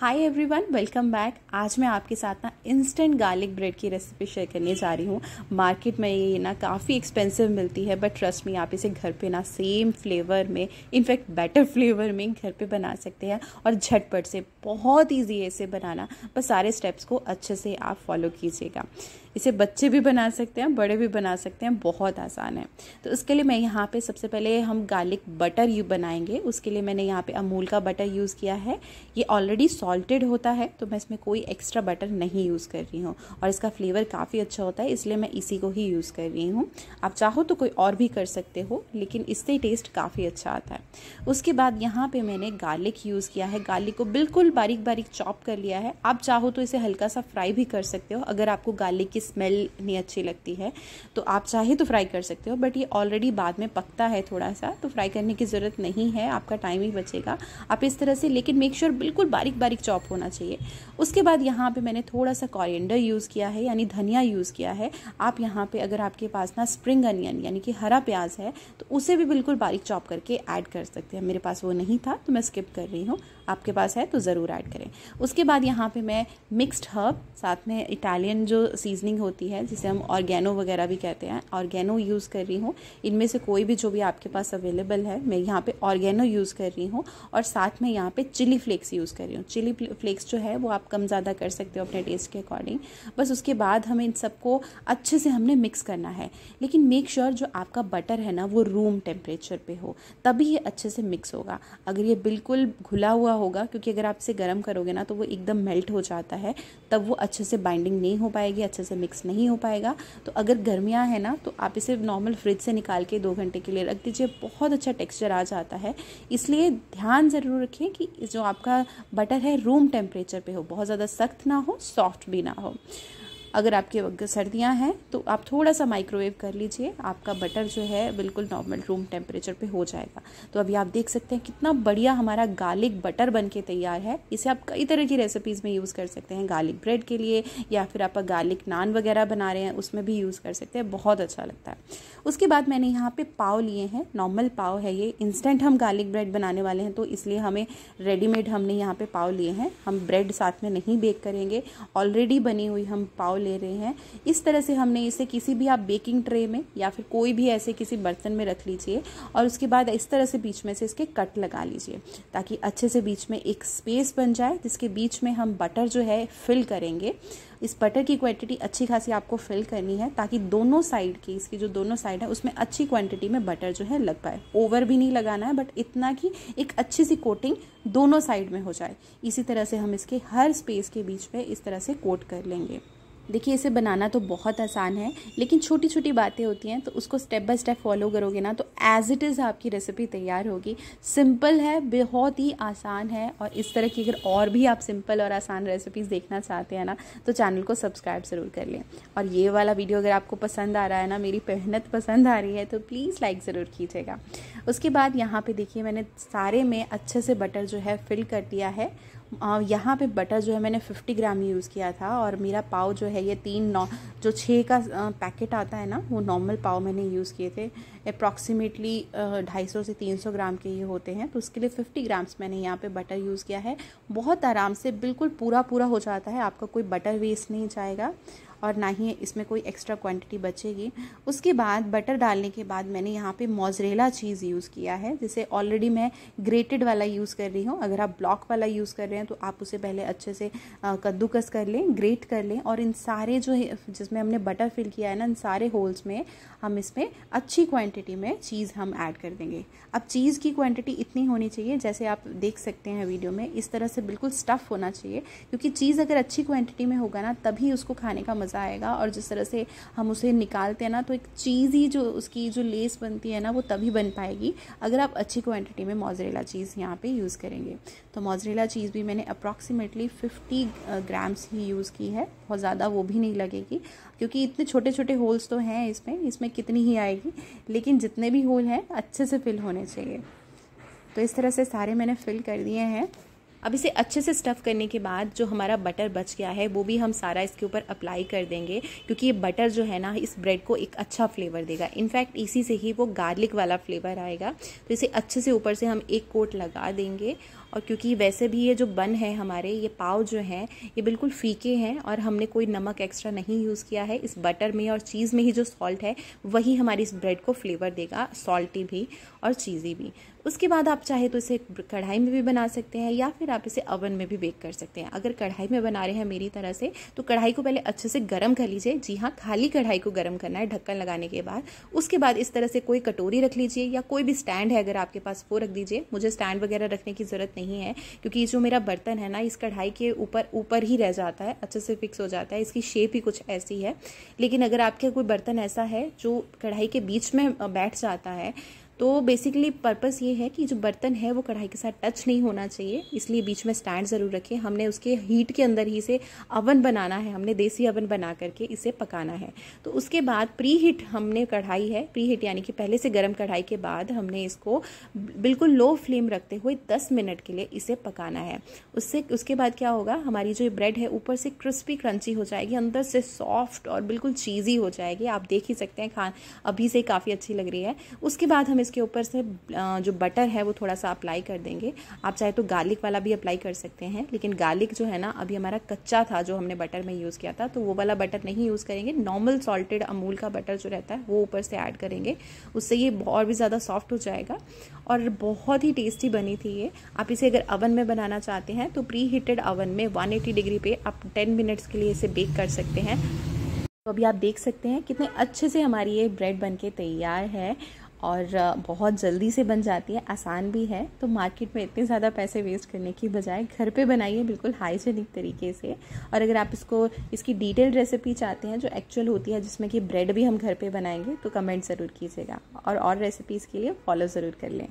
hi everyone welcome back आज मैं आपके साथ ना इंस्टेंट गार्लिक ब्रेड की रेसिपी शेयर करने जा रही हूँ मार्केट में ये ना काफ़ी एक्सपेंसिव मिलती है बट ट्रस्ट में आप इसे घर पे ना सेम फ्लेवर में इनफैक्ट बेटर फ्लेवर में घर पे बना सकते हैं और झटपट से बहुत ईजी है इसे बनाना बस सारे स्टेप्स को अच्छे से आप फॉलो कीजिएगा इसे बच्चे भी बना सकते हैं बड़े भी बना सकते हैं बहुत आसान है तो उसके लिए मैं यहाँ पे सबसे पहले हम गार्लिक बटर यू बनाएंगे उसके लिए मैंने यहाँ पे अमूल का बटर यूज़ किया है ये ऑलरेडी सॉल्टेड होता है तो मैं इसमें कोई एक्स्ट्रा बटर नहीं यूज़ कर रही हूँ और इसका फ्लेवर काफ़ी अच्छा होता है इसलिए मैं इसी को ही यूज़ कर रही हूँ आप चाहो तो कोई और भी कर सकते हो लेकिन इससे टेस्ट काफ़ी अच्छा आता है उसके बाद यहाँ पर मैंने गार्लिक यूज़ किया है गार्लिक को बिल्कुल बारीक बारीक चॉप कर लिया है आप चाहो तो इसे हल्का सा फ्राई भी कर सकते हो अगर आपको गार्लिक की स्मेल नहीं अच्छी लगती है तो आप चाहे तो फ्राई कर सकते हो बट ये ऑलरेडी बाद में पकता है थोड़ा सा तो फ्राई करने की ज़रूरत नहीं है आपका टाइम ही बचेगा आप इस तरह से लेकिन मेक श्योर sure बिल्कुल बारीक बारीक चॉप होना चाहिए उसके बाद यहाँ पर मैंने थोड़ा सा कॉरियडर यूज़ किया है यानी धनिया यूज़ किया है आप यहाँ पर अगर आपके पास ना स्प्रिंग अनियन यानी कि हरा प्याज है तो उसे भी बिल्कुल बारीक चॉप करके ऐड कर सकते हैं मेरे पास वो नहीं था तो मैं स्किप कर रही हूँ आपके पास है तो ज़रूर ऐड करें उसके बाद यहाँ पे मैं मिक्स्ड हर्ब साथ में इटालियन जो सीजनिंग होती है जिसे हम ऑर्गेनो वगैरह भी कहते हैं ऑर्गेनो यूज़ कर रही हूँ इनमें से कोई भी जो भी आपके पास अवेलेबल है मैं यहाँ पर ऑर्गेनो यूज़ कर रही हूँ और साथ में यहाँ पर चिली फ्लेक्स यूज़ कर रही हूँ चिली फ्लेक्स जो है वो आप कम ज़्यादा कर सकते हो अपने टेस्ट के अकॉर्डिंग बस उसके बाद हमें इन सबको अच्छे से हमने मिक्स करना है लेकिन मेक श्योर sure जो आपका बटर है ना वो रूम टेम्परेचर पे हो तभी ये अच्छे से मिक्स होगा अगर ये बिल्कुल घुला हुआ होगा क्योंकि अगर आप इसे गर्म करोगे ना तो वो एकदम मेल्ट हो जाता है तब वो अच्छे से बाइंडिंग नहीं हो पाएगी अच्छे से मिक्स नहीं हो पाएगा तो अगर गर्मियाँ हैं ना तो आप इसे नॉर्मल फ्रिज से निकाल के दो घंटे के लिए रख दीजिए बहुत अच्छा टेक्स्चर आ जाता है इसलिए ध्यान ज़रूर रखें कि जो आपका बटर है रूम टेम्परेचर पर हो बहुत ज़्यादा सख्त ना हो सॉफ्ट भी ना हो अगर आपके सर्दियाँ हैं तो आप थोड़ा सा माइक्रोवेव कर लीजिए आपका बटर जो है बिल्कुल नॉर्मल रूम टेम्परेचर पे हो जाएगा तो अभी आप देख सकते हैं कितना बढ़िया हमारा गार्लिक बटर बन के तैयार है इसे आप कई तरह की रेसिपीज़ में यूज़ कर सकते हैं गार्लिक ब्रेड के लिए या फिर आप गार्लिक नान वगैरह बना रहे हैं उसमें भी यूज़ कर सकते हैं बहुत अच्छा लगता है उसके बाद मैंने यहाँ पर पाव लिए हैं नॉर्मल पाव है ये इंस्टेंट हम गार्लिक ब्रेड बनाने वाले हैं तो इसलिए हमें रेडीमेड हमने यहाँ पर पाव लिए हैं हम ब्रेड साथ में नहीं बेक करेंगे ऑलरेडी बनी हुई हम पाव ले रहे हैं इस तरह से हमने इसे किसी भी आप बेकिंग ट्रे में या फिर कोई भी ऐसे किसी बर्तन में रख लीजिए और उसके बाद इस तरह से बीच में से इसके कट लगा लीजिए ताकि अच्छे से बीच में एक स्पेस बन जाए जिसके बीच में हम बटर जो है फिल करेंगे इस बटर की क्वांटिटी अच्छी खासी आपको फिल करनी है ताकि दोनों साइड की इसकी जो दोनों साइड है उसमें अच्छी क्वांटिटी में बटर जो है लग पाए ओवर भी नहीं लगाना है बट इतना कि एक अच्छी सी कोटिंग दोनों साइड में हो जाए इसी तरह से हम इसके हर स्पेस के बीच में इस तरह से कोट कर लेंगे देखिए इसे बनाना तो बहुत आसान है लेकिन छोटी छोटी बातें होती हैं तो उसको स्टेप बाय स्टेप फॉलो करोगे ना तो एज़ इट इज़ आपकी रेसिपी तैयार होगी सिंपल है बहुत ही आसान है और इस तरह की अगर और भी आप सिंपल और आसान रेसिपीज़ देखना चाहते हैं ना तो चैनल को सब्सक्राइब ज़रूर कर लें और ये वाला वीडियो अगर आपको पसंद आ रहा है ना मेरी मेहनत पसंद आ रही है तो प्लीज़ लाइक ज़रूर कीजिएगा उसके बाद यहाँ पर देखिए मैंने सारे में अच्छे से बटर जो है फिल कर दिया है यहाँ पे बटर जो है मैंने 50 ग्राम यूज़ किया था और मेरा पाव जो है है ये तीन नौ जो छः का पैकेट आता है ना वो नॉर्मल पाव मैंने यूज़ किए थे अप्रॉक्सीमेटली ढाई सौ से तीन सौ ग्राम के ये होते हैं तो उसके लिए फिफ्टी ग्राम्स मैंने यहाँ पे बटर यूज़ किया है बहुत आराम से बिल्कुल पूरा पूरा हो जाता है आपका कोई बटर वेस्ट नहीं जाएगा और ना ही इसमें कोई एक्स्ट्रा क्वांटिटी बचेगी उसके बाद बटर डालने के बाद मैंने यहाँ पे मोजरेला चीज़ यूज़ किया है जिसे ऑलरेडी मैं ग्रेटेड वाला यूज़ कर रही हूँ अगर आप ब्लॉक वाला यूज़ कर रहे हैं तो आप उसे पहले अच्छे से कद्दूकस कर लें ग्रेट कर लें और इन सारे जो है जिसमें हमने बटर फिल किया है ना इन सारे होल्स में हम इसमें अच्छी क्वान्टिटी में चीज़ हम ऐड कर देंगे अब चीज़ की क्वान्टिटी इतनी होनी चाहिए जैसे आप देख सकते हैं वीडियो में इस तरह से बिल्कुल स्टफ़ होना चाहिए क्योंकि चीज़ अगर अच्छी क्वान्टिटी में होगा ना तभी उसको खाने का मज़ा मज़ा आएगा और जिस तरह से हम उसे निकालते हैं ना तो एक चीज़ ही जो उसकी जो लेस बनती है ना वो तभी बन पाएगी अगर आप अच्छी क्वान्टिटी में मोजरेला चीज़ यहाँ पे यूज़ करेंगे तो मोजरेला चीज़ भी मैंने अप्रॉक्सीमेटली फिफ्टी ग्राम्स ही यूज़ की है बहुत ज़्यादा वो भी नहीं लगेगी क्योंकि इतने छोटे छोटे होल्स तो हैं इसमें इसमें कितनी ही आएगी लेकिन जितने भी होल हैं अच्छे से फिल होने चाहिए तो इस तरह से सारे मैंने फिल कर दिए हैं अब इसे अच्छे से स्टफ़ करने के बाद जो हमारा बटर बच गया है वो भी हम सारा इसके ऊपर अप्लाई कर देंगे क्योंकि ये बटर जो है ना इस ब्रेड को एक अच्छा फ्लेवर देगा इनफैक्ट इसी से ही वो गार्लिक वाला फ्लेवर आएगा तो इसे अच्छे से ऊपर से हम एक कोट लगा देंगे और क्योंकि वैसे भी ये जो बन है हमारे ये पाव जो हैं ये बिल्कुल फीके हैं और हमने कोई नमक एक्स्ट्रा नहीं यूज़ किया है इस बटर में और चीज़ में ही जो सॉल्ट है वही हमारी इस ब्रेड को फ्लेवर देगा सॉल्टी भी और चीज़ी भी उसके बाद आप चाहे तो इसे कढ़ाई में भी बना सकते हैं या फिर आप इसे अवन में भी बेक कर सकते हैं अगर कढ़ाई में बना रहे हैं मेरी तरह से तो कढ़ाई को पहले अच्छे से गर्म कर लीजिए जी हाँ खाली कढ़ाई को गर्म करना है ढक्कन लगाने के बाद उसके बाद इस तरह से कोई कटोरी रख लीजिए या कोई भी स्टैंड है अगर आपके पास वो रख दीजिए मुझे स्टैंड वगैरह रखने की ज़रूरत नहीं नहीं है क्योंकि जो मेरा बर्तन है ना इस कढ़ाई के ऊपर ऊपर ही रह जाता है अच्छे से फिक्स हो जाता है इसकी शेप ही कुछ ऐसी है लेकिन अगर आपके कोई बर्तन ऐसा है जो कढ़ाई के बीच में बैठ जाता है तो बेसिकली पर्पस ये है कि जो बर्तन है वो कढ़ाई के साथ टच नहीं होना चाहिए इसलिए बीच में स्टैंड ज़रूर रखें हमने उसके हीट के अंदर ही से अवन बनाना है हमने देसी अवन बना करके इसे पकाना है तो उसके बाद प्री हीट हमने कढ़ाई है प्री हीट यानी कि पहले से गर्म कढ़ाई के बाद हमने इसको बिल्कुल लो फ्लेम रखते हुए दस मिनट के लिए इसे पकाना है उससे उसके बाद क्या होगा हमारी जो ब्रेड है ऊपर से क्रिस्पी क्रंची हो जाएगी अंदर से सॉफ्ट और बिल्कुल चीज़ी हो जाएगी आप देख ही सकते हैं खान अभी से काफ़ी अच्छी लग रही है उसके बाद हम इसके ऊपर से जो बटर है वो थोड़ा सा अप्लाई कर देंगे आप चाहे तो गार्लिक वाला भी अप्लाई कर सकते हैं लेकिन गार्लिक जो है ना अभी हमारा कच्चा था जो हमने बटर में यूज़ किया था तो वो वाला बटर नहीं यूज़ करेंगे नॉर्मल सॉल्टेड अमूल का बटर जो रहता है वो ऊपर से ऐड करेंगे उससे ये और भी ज़्यादा सॉफ्ट हो जाएगा और बहुत ही टेस्टी बनी थी ये आप इसे अगर अवन में बनाना चाहते हैं तो प्री हीटेड अवन में वन डिग्री पे आप टेन मिनट्स के लिए इसे बेक कर सकते हैं तो अभी आप देख सकते हैं कितने अच्छे से हमारी ये ब्रेड बनके तैयार है और बहुत जल्दी से बन जाती है आसान भी है तो मार्केट में इतने ज़्यादा पैसे वेस्ट करने की बजाय घर पे बनाइए बिल्कुल हाइजेनिक तरीके से और अगर आप इसको इसकी डिटेल रेसिपी चाहते हैं जो एक्चुअल होती है जिसमें कि ब्रेड भी हम घर पे बनाएंगे तो कमेंट ज़रूर कीजिएगा और और रेसिपीज़ के लिए फॉलो ज़रूर कर लें